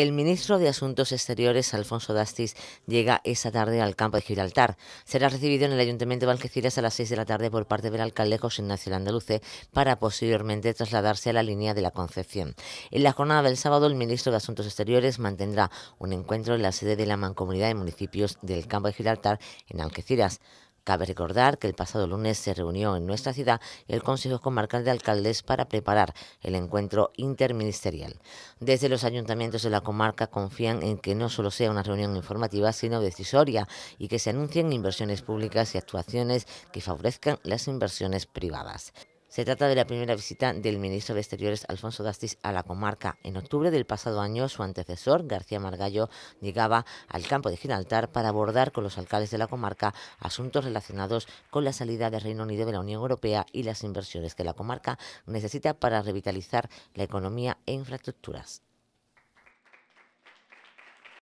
El ministro de Asuntos Exteriores, Alfonso Dastis, llega esta tarde al campo de Gibraltar. Será recibido en el Ayuntamiento de Algeciras a las 6 de la tarde por parte del alcalde José Ignacio Landaluce para posteriormente trasladarse a la línea de la Concepción. En la jornada del sábado, el ministro de Asuntos Exteriores mantendrá un encuentro en la sede de la Mancomunidad de Municipios del Campo de Gibraltar en Algeciras. Cabe recordar que el pasado lunes se reunió en nuestra ciudad el Consejo Comarcal de Alcaldes para preparar el encuentro interministerial. Desde los ayuntamientos de la comarca confían en que no solo sea una reunión informativa, sino decisoria y que se anuncien inversiones públicas y actuaciones que favorezcan las inversiones privadas. Se trata de la primera visita del ministro de Exteriores Alfonso Dastis a la comarca. En octubre del pasado año, su antecesor, García Margallo, llegaba al campo de Gibraltar para abordar con los alcaldes de la comarca asuntos relacionados con la salida del Reino Unido de la Unión Europea y las inversiones que la comarca necesita para revitalizar la economía e infraestructuras.